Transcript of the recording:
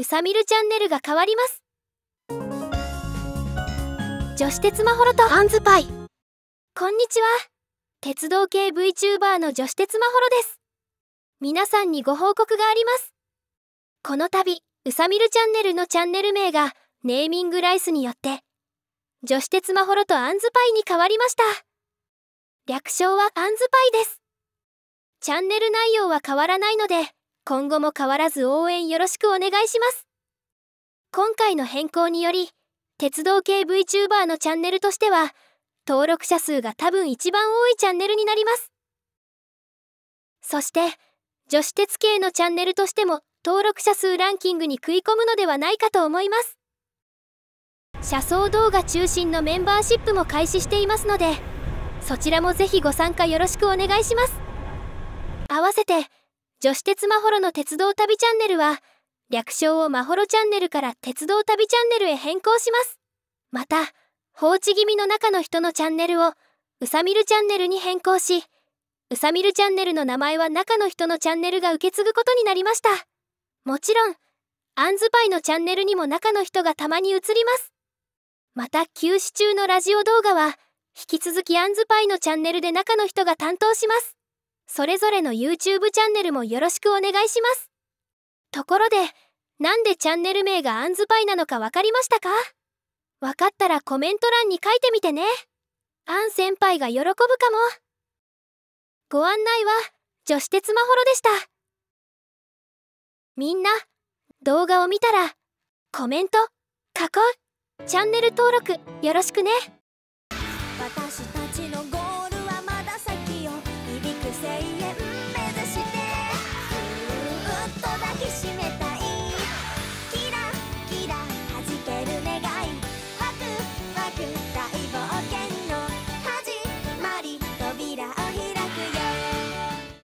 うさみるチャンネルが変わります女子鉄マホロとハンズパイこんにちは鉄道系 VTuber の女子鉄マホロです皆さんにご報告がありますこの度うさみるチャンネルのチャンネル名がネーミングライスによって女子鉄マホロとアンズパイに変わりました略称はアンズパイですチャンネル内容は変わらないので今後も変わらず応援よろしくお願いします今回の変更により鉄道系 VTuber のチャンネルとしては登録者数が多分一番多いチャンネルになりますそして女子鉄系のチャンネルとしても登録者数ランキングに食い込むのではないかと思います車窓動画中心のメンバーシップも開始していますのでそちらもぜひご参加よろしくお願いします合わせて女子鉄まほろの鉄道旅チャンネルは、略称をまほろチャンネルから鉄道旅チャンネルへ変更します。また、放置気味の中の人のチャンネルを、うさみるチャンネルに変更し、うさみるチャンネルの名前は中の人のチャンネルが受け継ぐことになりました。もちろん、アンズパイのチャンネルにも中の人がたまに映ります。また、休止中のラジオ動画は、引き続きアンズパイのチャンネルで中の人が担当します。それぞれの YouTube チャンネルもよろしくお願いします。ところで、なんでチャンネル名がアンズパイなのか分かりましたか分かったらコメント欄に書いてみてね。アン先輩が喜ぶかも。ご案内は、女子鉄マホロでした。みんな、動画を見たら、コメント、囲う、チャンネル登録よろしくね。永遠目指して